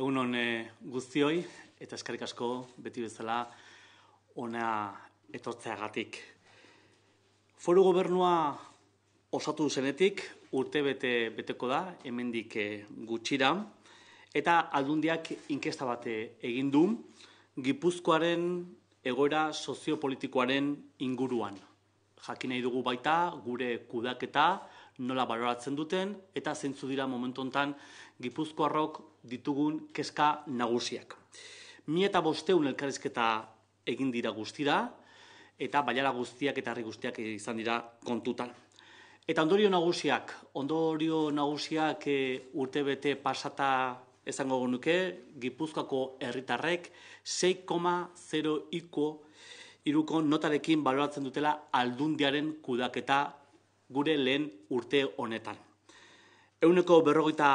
Egun hon e, eh, guztioi, eta eskarik asko beti bezala ona etortzeagatik. Foru gobernua osatu zenetik, urte beteko da, hemendik eh, gutxira, eta aldundiak inkesta bate eh, egin du, Gipuzkoaren egoera soziopolitikoaren inguruan. Jakin nahi dugu baita gure kudaketa, nola baloratzen duten, eta zeintzu dira momentu honetan Gipuzkoarrok ditugun kezka nagusiak. Mi eta bosteun elkarrizketa egin dira guztira, eta baiara guztiak eta harri guztiak izan dira kontutan. Eta ondorio nagusiak, ondorio nagusiak e, urtebete pasata esango nuke Gipuzkoako herritarrek 6,0 iko iruko notarekin baloratzen dutela aldundiaren kudaketa gure lehen urte honetan. Euneko berrogeita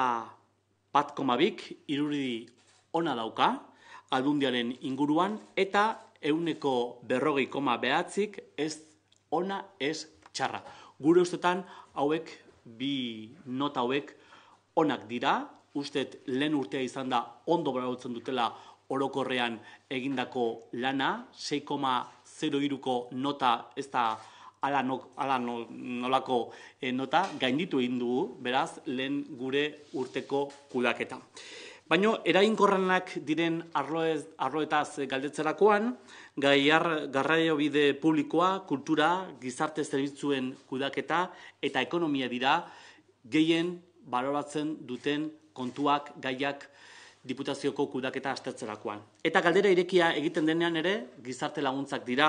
bat komabik, ona dauka, aldundiaren inguruan, eta euneko berrogei koma behatzik ez ona ez txarra. Gure ustetan, hauek, bi nota hauek onak dira, ustet lehen urtea izan da ondo brautzen dutela orokorrean egindako lana, 6,0 iruko nota ez da ala, no, nolako eh, nota gainditu egin dugu, beraz, lehen gure urteko kudaketa. Baina, erainkorrenak diren arloez, arloetaz galdetzerakoan, gaiar garraio bide publikoa, kultura, gizarte zerbitzuen kudaketa eta ekonomia dira gehien baloratzen duten kontuak gaiak diputazioko kudaketa astertzerakoan. Eta galdera irekia egiten denean ere, gizarte laguntzak dira,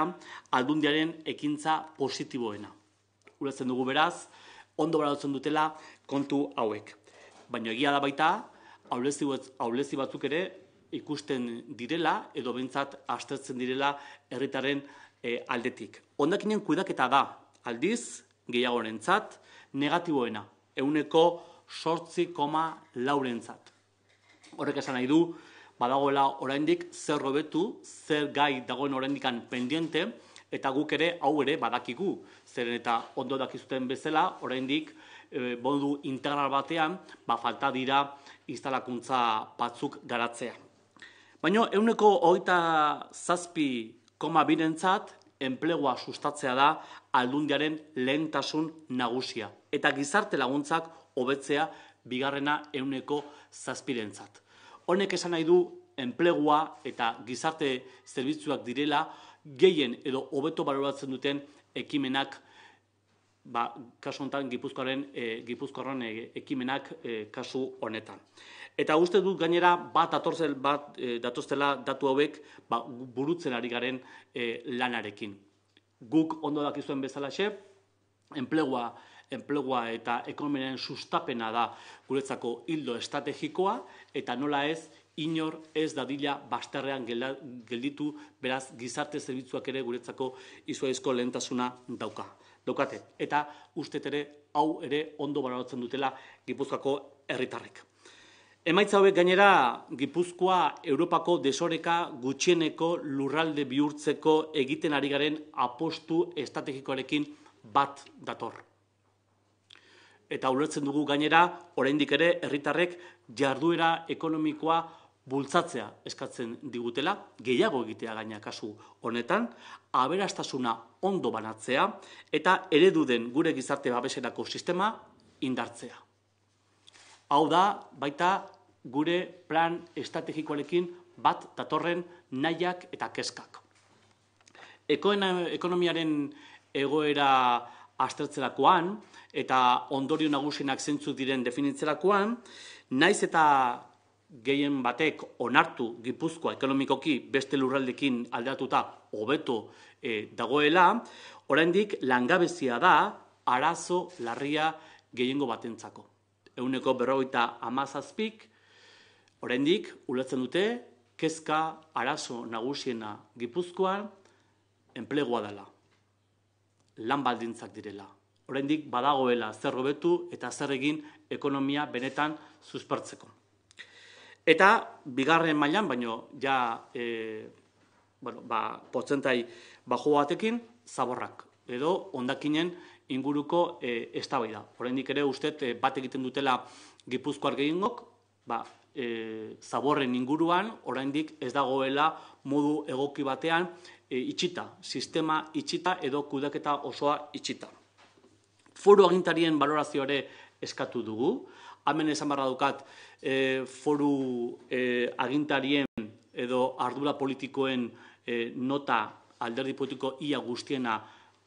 aldundiaren ekintza positiboena. Ulertzen dugu beraz, ondo baratzen dutela kontu hauek. Baina egia da baita, haulezi batzuk ere ikusten direla, edo bentsat astertzen direla herritaren eh, aldetik. Ondakinen kudaketa da, aldiz, gehiagoren negatiboena, euneko sortzi koma laurentzat horrek esan nahi du, badagoela oraindik zer hobetu, zer gai dagoen oraindikan pendiente, eta guk ere hau ere badakigu, zeren eta ondo dakizuten bezala, oraindik eh, modu e, integral batean, ba falta dira instalakuntza batzuk garatzea. Baina, euneko hogeita zazpi koma birentzat, enplegua sustatzea da aldundiaren lehentasun nagusia. Eta gizarte laguntzak hobetzea bigarrena euneko zazpirentzat honek esan nahi du enplegua eta gizarte zerbitzuak direla gehien edo hobeto baloratzen duten ekimenak ba kasu honetan Gipuzkoaren e, e ekimenak e, kasu honetan. Eta uste dut gainera bat datorzel bat e, datostela datu hauek ba burutzen ari garen e, lanarekin. Guk ondo dakizuen bezala enplegua enplegua eta ekonomenean sustapena da guretzako hildo estrategikoa, eta nola ez, inor ez dadila basterrean gelditu, beraz, gizarte zerbitzuak ere guretzako izuaizko lehentasuna dauka. Daukate, eta uste tere, hau ere ondo banalotzen dutela gipuzkoako erritarrik. Emaitza hauek gainera, Gipuzkoa Europako desoreka gutxieneko lurralde bihurtzeko egiten ari garen apostu estrategikoarekin bat dator eta ulertzen dugu gainera oraindik ere herritarrek jarduera ekonomikoa bultzatzea eskatzen digutela, gehiago egitea gaina kasu honetan, aberastasuna ondo banatzea eta ereduden gure gizarte babeserako sistema indartzea. Hau da, baita gure plan estrategikoarekin bat datorren nahiak eta kezkak. Ekonomiaren egoera aztertzerakoan, eta ondorio nagusienak zentzu diren definitzerakoan, naiz eta gehien batek onartu Gipuzkoa ekonomikoki beste lurraldekin aldatuta hobeto e, dagoela, oraindik langabezia da arazo larria gehiengo batentzako. Euneko berroita amazazpik, oraindik ulatzen dute, kezka arazo nagusiena Gipuzkoan, enplegoa dela, lan baldintzak direla oraindik badagoela zer hobetu eta zer egin ekonomia benetan zuzpertzeko. Eta bigarren mailan, baino ja e, bueno, ba, potzentai bajo batekin, zaborrak edo ondakinen inguruko e, da. Oraindik ere uste e, bat egiten dutela Gipuzkoar gehiengok, ba, e, zaborren inguruan oraindik ez dagoela modu egoki batean e, itxita, sistema itxita edo kudaketa osoa itxita foru agintarien valorazio ere eskatu dugu. Hemen esan barra dukat, e, foru e, agintarien edo ardura politikoen e, nota alderdi politiko ia guztiena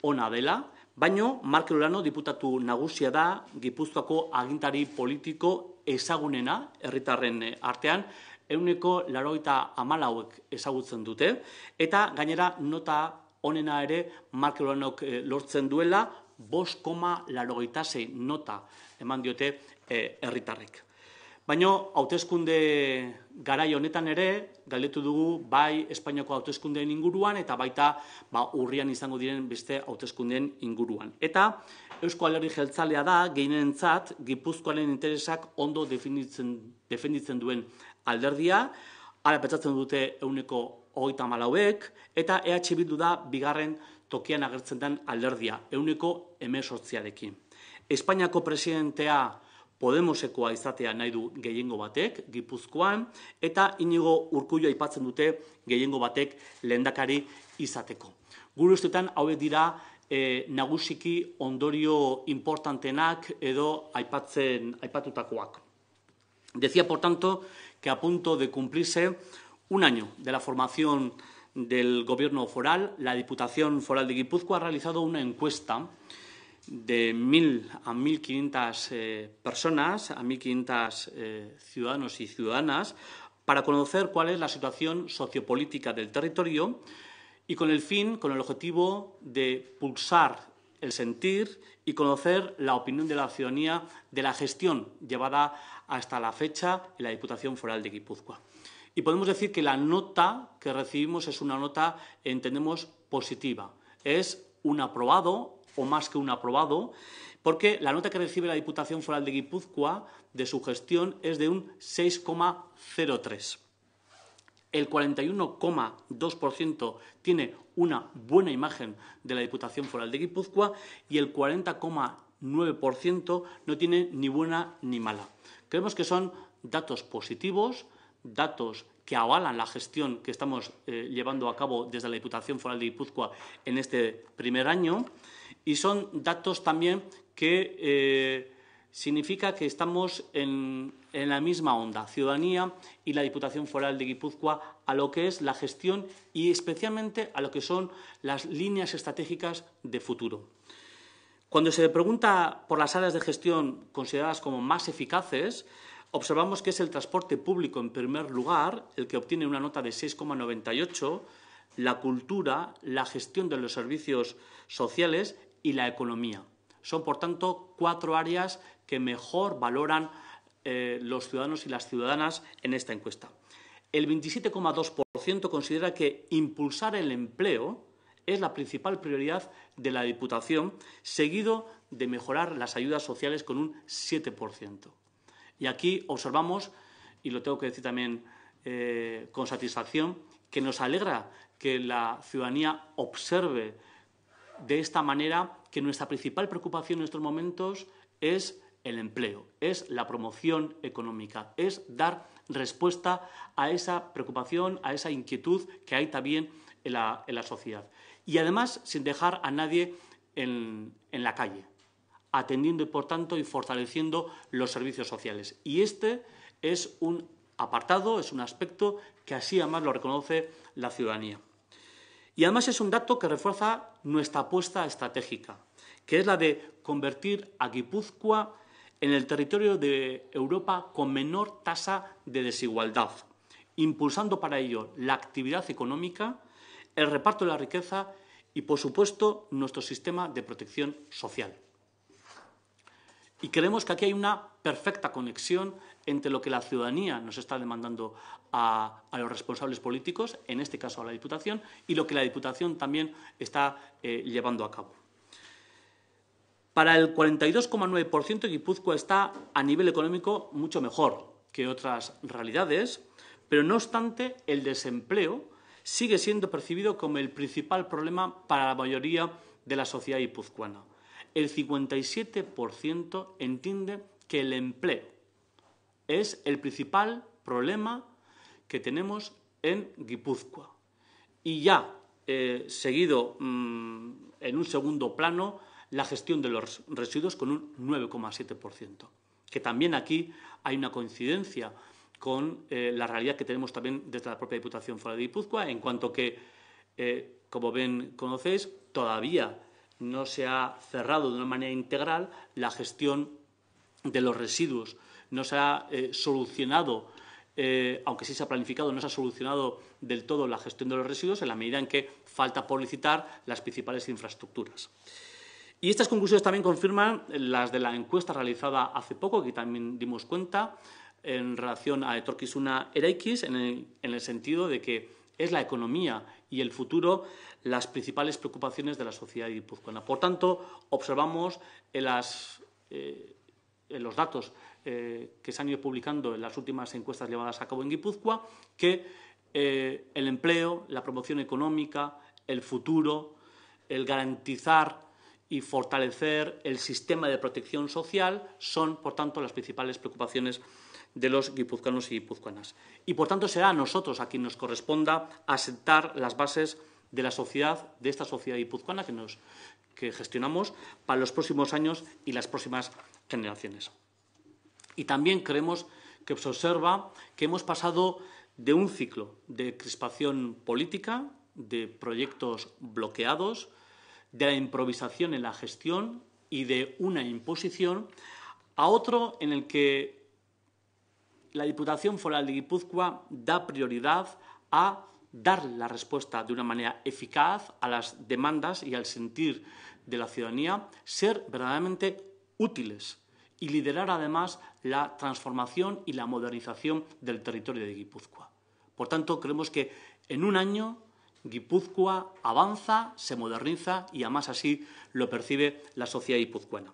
ona dela, baino Markel Lurano diputatu nagusia da Gipuzkoako agintari politiko ezagunena herritarren e, artean, euneko laroita amalauek ezagutzen dute, eta gainera nota onena ere Marke Lurano lortzen duela, bost koma larogeita nota eman diote eh, herritarrek. Baino Baina hauteskunde garai honetan ere, galdetu dugu bai Espainiako hauteskundeen inguruan eta baita ba, urrian izango diren beste hauteskundeen inguruan. Eta Eusko Alerri Jeltzalea da, geinen zat, Gipuzkoaren interesak ondo definitzen, defenditzen duen alderdia, ara petzatzen dute euneko hogeita malauek, eta EH Bildu da bigarren tokian agertzen den alderdia, euneko emesortziarekin. Espainiako presidentea Podemosekoa izatea nahi du gehiengo batek, Gipuzkoan, eta inigo urkullo aipatzen dute gehiengo batek lehendakari izateko. Gure hauek dira eh, nagusiki ondorio importantenak edo aipatzen aipatutakoak. Decía, por tanto, que a punto de cumplirse un año de la formación del Gobierno Foral, la Diputación Foral de Guipúzcoa ha realizado una encuesta de 1.000 a 1.500 eh, personas, a 1.500 eh, ciudadanos y ciudadanas, para conocer cuál es la situación sociopolítica del territorio y con el fin, con el objetivo de pulsar el sentir y conocer la opinión de la ciudadanía de la gestión llevada hasta la fecha en la Diputación Foral de Guipúzcoa y podemos decir que la nota que recibimos es una nota, entendemos, positiva. Es un aprobado o más que un aprobado, porque la nota que recibe la Diputación Foral de Guipúzcoa de su gestión es de un 6,03. El 41,2% tiene una buena imagen de la Diputación Foral de Guipúzcoa y el 40,9% no tiene ni buena ni mala. Creemos que son datos positivos, datos que avalan la gestión que estamos eh, llevando a cabo desde la Diputación Foral de Guipúzcoa en este primer año y son datos también que eh, significa que estamos en, en, la misma onda, ciudadanía y la Diputación Foral de Guipúzcoa, a lo que es la gestión y especialmente a lo que son las líneas estratégicas de futuro. Cuando se pregunta por las áreas de gestión consideradas como más eficaces, observamos que es el transporte público en primer lugar el que obtiene una nota de 6,98, la cultura, la gestión de los servicios sociales y la economía. Son, por tanto, cuatro áreas que mejor valoran eh, los ciudadanos y las ciudadanas en esta encuesta. El 27,2% considera que impulsar el empleo es la principal prioridad de la Diputación, seguido de mejorar las ayudas sociales con un 7%. Y aquí observamos, y lo tengo que decir también eh, con satisfacción, que nos alegra que la ciudadanía observe de esta manera que nuestra principal preocupación en estos momentos es el empleo, es la promoción económica, es dar respuesta a esa preocupación, a esa inquietud que hay también en la, sociedad. Y además sin dejar a nadie en la calle atendiendo y por tanto y fortaleciendo los servicios sociales. Y este es un apartado, es un aspecto que así además lo reconoce la ciudadanía. Y además es un dato que refuerza nuestra apuesta estratégica, que es la de convertir a Guipúzcoa en el territorio de Europa con menor tasa de desigualdad, impulsando para ello la actividad económica, el reparto de la riqueza y, por supuesto, nuestro sistema de protección social. Y creemos que aquí hay una perfecta conexión entre lo que la ciudadanía nos está demandando a, los responsables políticos, en este caso a la Diputación, y lo que la Diputación también está eh, llevando a cabo. Para el 42,9% Guipúzcoa está a nivel económico mucho mejor que otras realidades, pero no obstante el desempleo sigue siendo percibido como el principal problema para la mayoría de la sociedad guipuzcoana el 57% entiende que el empleo es el principal problema que tenemos en Guipúzcoa. Y ya eh, seguido mm, en un segundo plano la gestión de los residuos con un 9,7%, que también aquí hay una coincidencia con eh, la realidad que tenemos también desde la propia Diputación fuera de Guipúzcoa, en cuanto que, eh, como ven, conocéis, todavía no se ha cerrado de una manera integral la gestión de los residuos, no se ha eh, solucionado, eh, aunque sí se ha planificado, no se ha solucionado del todo la gestión de los residuos en la medida en que falta publicitar las principales infraestructuras. Y estas conclusiones también confirman las de la encuesta realizada hace poco, que también dimos cuenta, en relación a Etorquizuna UNA en en el sentido de que es la economía y el futuro las principales preocupaciones de la sociedad guipuzcoana. Por tanto, observamos en, eh, los datos eh, que se han ido publicando en las últimas encuestas llevadas a cabo en Guipúzcoa que eh, el empleo, la promoción económica, el futuro, el garantizar y fortalecer el sistema de protección social son, por tanto, las principales preocupaciones de los guipuzcanos y guipuzcoanas. Y por tanto será a nosotros a quien nos corresponda asentar las bases de la sociedad, de esta sociedad guipuzcoana que, que gestionamos para los próximos años y las próximas generaciones. Y también creemos que se observa que hemos pasado de un ciclo de crispación política, de proyectos bloqueados, de la improvisación en la gestión y de una imposición, a otro en el que la Diputación Foral de Guipúzcoa da prioridad a dar la respuesta de una manera eficaz a las demandas y al sentir de la ciudadanía, ser verdaderamente útiles y liderar además la transformación y la modernización del territorio de Guipúzcoa. Por tanto, creemos que en un año Guipúzcoa avanza, se moderniza y además así lo percibe la sociedad guipuzcoana.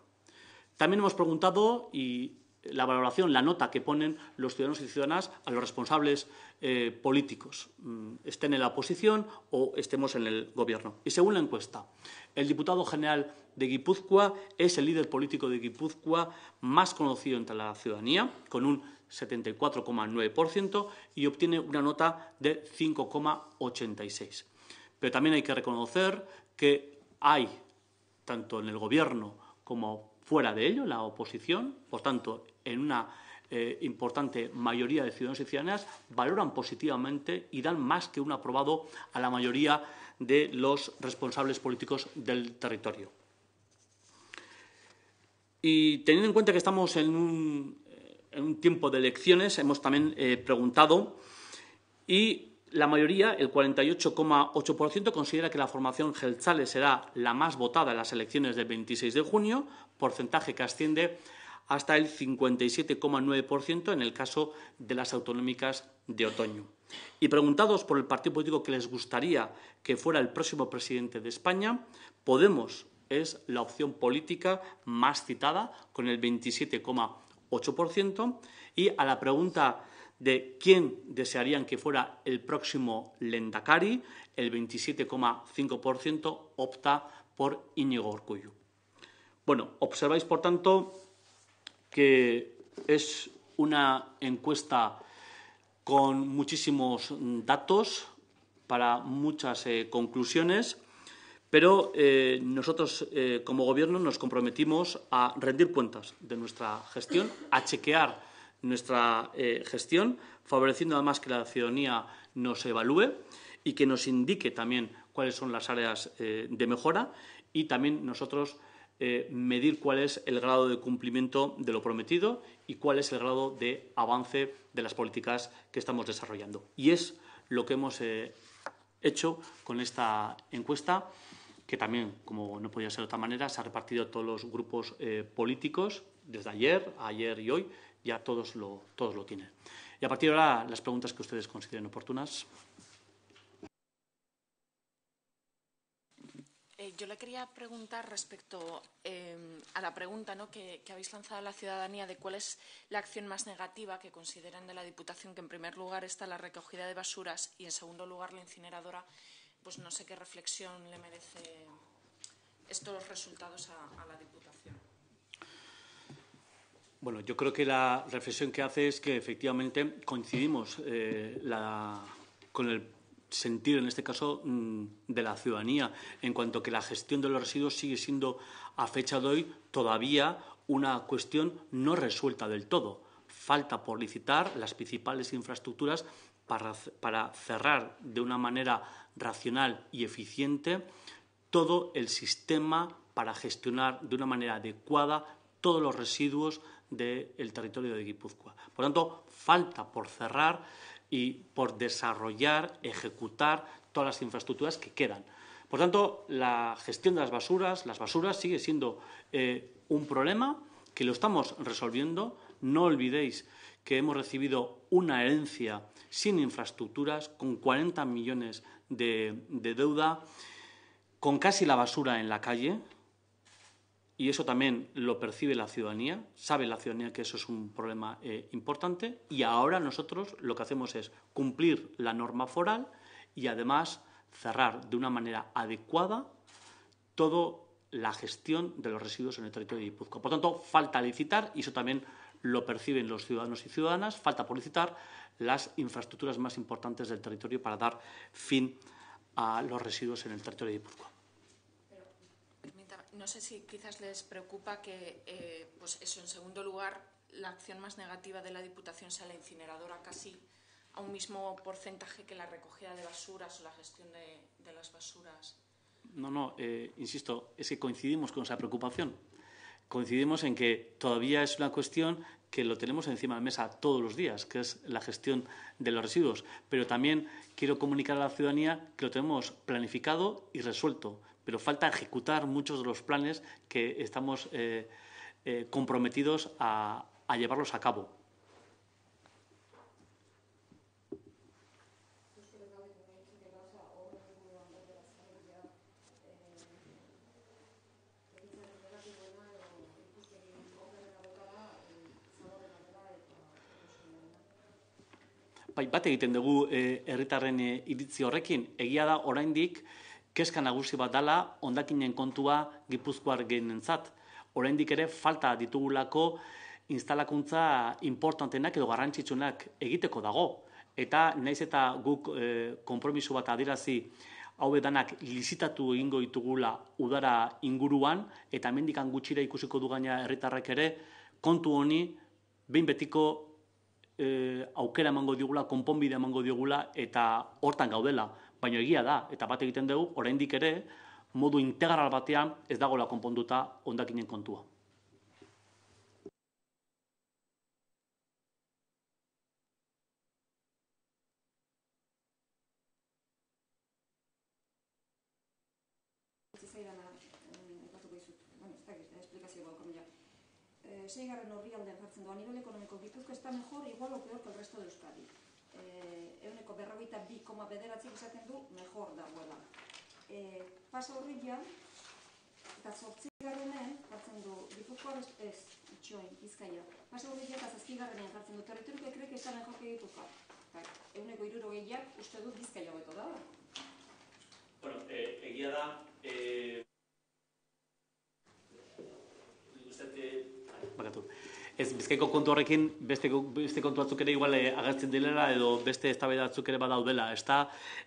También hemos preguntado, y la valoración, la nota que ponen los ciudadanos y ciudadanas a los responsables eh, políticos, mm, estén en la oposición o estemos en el Gobierno. Y según la encuesta, el diputado general de Guipúzcoa es el líder político de Guipúzcoa más conocido entre la ciudadanía, con un 74,9% y obtiene una nota de 5,86. Pero también hay que reconocer que hay, tanto en el Gobierno como fuera de ello, la oposición, por tanto, en una eh, importante mayoría de ciudadanos y ciudadanas valoran positivamente y dan más que un aprobado a la mayoría de los responsables políticos del territorio. Y teniendo en cuenta que estamos en un, eh, tiempo de elecciones, hemos también eh, preguntado y la mayoría, el 48,8%, considera que la formación Gelzale será la más votada en las elecciones del 26 de junio, porcentaje que asciende hasta el 57,9% en el caso de las autonómicas de otoño. Y preguntados por el partido político que les gustaría que fuera el próximo presidente de España, Podemos es la opción política más citada con el 27,8% y a la pregunta de quién desearían que fuera el próximo Lendakari, el 27,5% opta por Íñigo Orcuyo. Bueno, observáis por tanto que es una encuesta con muchísimos mm, datos para muchas eh, conclusiones, pero eh, nosotros eh, como Gobierno nos comprometimos a rendir cuentas de nuestra gestión, a chequear nuestra gestión, favoreciendo además que la ciudadanía nos evalúe y que nos indique también cuáles son las áreas de mejora y también nosotros eh, medir cuál es el grado de cumplimiento de lo prometido y cuál es el grado de avance de las políticas que estamos desarrollando. Y es lo que hemos eh, hecho con esta encuesta, que también, como no podía ser de otra manera, se ha repartido a todos los grupos eh, políticos desde ayer, ayer y hoy, ya todos lo, todos lo tienen. Y a partir de ahora, las preguntas que ustedes consideren oportunas. yo le quería preguntar respecto em, a la pregunta que, habéis lanzado a la ciudadanía de cuál es la acción más negativa que consideran de la Diputación, que en primer lugar está la recogida de basuras y en segundo lugar la incineradora. Pues no sé qué reflexión le merece estos resultados a, la Diputación. Bueno, yo creo que la reflexión que hace es que efectivamente coincidimos eh, con el sentir, en este caso, mm, de la ciudadanía, en cuanto que la gestión de los residuos sigue siendo, a fecha de hoy, todavía una cuestión no resuelta del todo. Falta por licitar las principales infraestructuras para, cerrar de una manera racional y eficiente todo el sistema para gestionar de una manera adecuada todos los residuos del territorio de Guipúzcoa. Por tanto, falta por cerrar y por desarrollar, ejecutar todas las infraestructuras que quedan. Por tanto, la gestión de las basuras, las basuras sigue siendo eh, un problema que lo estamos resolviendo. No olvidéis que hemos recibido una herencia sin infraestructuras, con 40 millones de deuda, con casi la basura en la calle y eso también lo percibe la ciudadanía, sabe la ciudadanía que eso es un problema eh, importante y ahora nosotros lo que hacemos es cumplir la norma foral y además cerrar de una manera adecuada toda la gestión de los residuos en el territorio de Guipúzcoa. Por tanto, falta licitar y eso también lo perciben los ciudadanos y ciudadanas, falta publicitar las infraestructuras más importantes del territorio para dar fin a los residuos en el territorio de Guipúzcoa no sé si quizás les preocupa que, eh, pues eso, en segundo lugar, la acción más negativa de la Diputación sea la incineradora casi a un mismo porcentaje que la recogida de basuras o la gestión de, las basuras. No, no, eh, insisto, es que coincidimos con esa preocupación. Coincidimos en que todavía es una cuestión que lo tenemos encima de la mesa todos los días, que es la gestión de los residuos. Pero también quiero comunicar a la ciudadanía que lo tenemos planificado y resuelto pero falta ejecutar muchos de los planes que estamos eh, eh, comprometidos a, a llevarlos a cabo. bai, bat egiten dugu eh, herritarren e, iritzi horrekin. Egia da oraindik Keska nagusi bat dala ondakinen kontua Gipuzkoar gehienentzat. Oraindik ere falta ditugulako instalakuntza importantenak edo garrantzitsunak egiteko dago eta naiz eta guk e, konpromiso bat adierazi hau danak ilizitatu egingo ditugula udara inguruan eta mendikan gutxira ikusiko du gaina herritarrak ere kontu honi behin betiko e, aukera emango digula, konponbide emango diogula eta hortan gaudela baina egia da, eta bat egiten dugu, oraindik ere, modu integral batean ez dagoela konponduta ondakinen kontua. Eh, eh, eh, seigarren horri aldean zartzen doa, nivel ekonomiko gipuzko ez mejor, igual o peor que el resto de Euskadi eh, euneko berrogeita bi koma bederatzik esaten du mejor dagoela. Eh, Pasa horrela, eta sortzi garenen, hartzen du, gipuzkoa ez, ez itxion, Pasa horrela eta zazki garenen, hartzen du, territorio ekrek kreik esan mejor que gipuzkoa. Bai, euneko iruro gehiak uste du bizkaia hobeto da. Bueno, eh, egia da, eh... Ez bizkaiko kontu horrekin beste, beste kontu batzuk ere igual eh, agertzen dilela edo beste ez batzuk ere badaudela, ez da?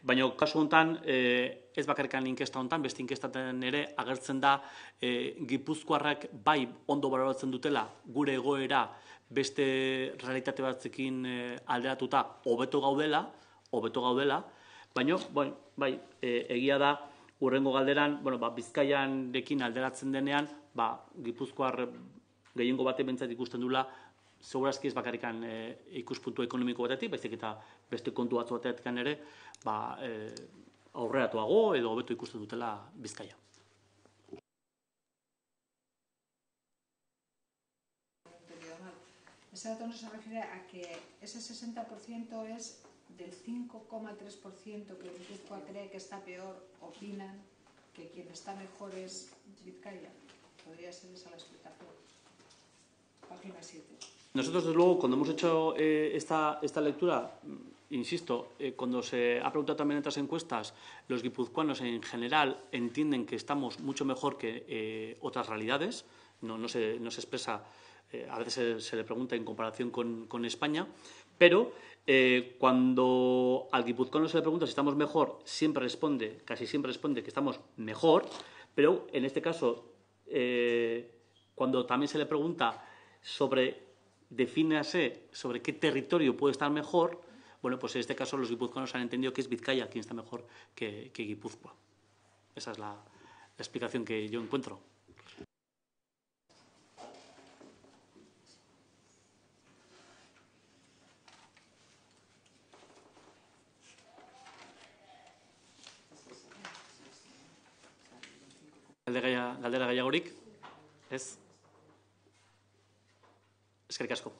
Baina kasu honetan, eh, ez bakarrikan inkesta honetan, beste inkestaten ere agertzen da e, gipuzkoarrak bai ondo baloratzen dutela gure egoera beste realitate batzekin alderatuta hobeto gaudela, hobeto gaudela, baina bai, bai, e, egia da urrengo galderan, bueno, ba, bizkaian dekin alderatzen denean, ba, gipuzkoar gehiengo bate bentzat ikusten dula, zeurazki ez bakarrikan e, eh, ikuspuntu ekonomiko batetik, baizik eta beste kontu batzu ere, ba, e, edo hobeto ikusten dutela bizkaia. Ese dato no se refiere a que ese 60% es del 5,3% que Guipúzcoa cree que está peor, opinan que quien está mejor es Vizcaya. Podría ser esa la explicación. página 7. Nosotros, desde luego, cuando hemos hecho eh, esta, esta lectura, mm, insisto, eh, cuando se ha preguntado también en otras encuestas, los guipuzcoanos en general entienden que estamos mucho mejor que eh, otras realidades, no, se, expresa, a veces se, le pregunta en comparación con, con España, pero cuando al guipuzcoano se le pregunta si estamos mejor, siempre responde, casi siempre responde que estamos mejor, pero en este caso, cuando también se le pregunta sobre, defínase sobre qué territorio puede estar mejor, bueno, pues en este caso los guipuzcoanos han entendido que es Vizcaya quien está mejor que, Guipúzcoa. Esa es la, explicación que yo encuentro. Galdera, Gallagorik? ¿Es? ¿Es? Eskerrik asko.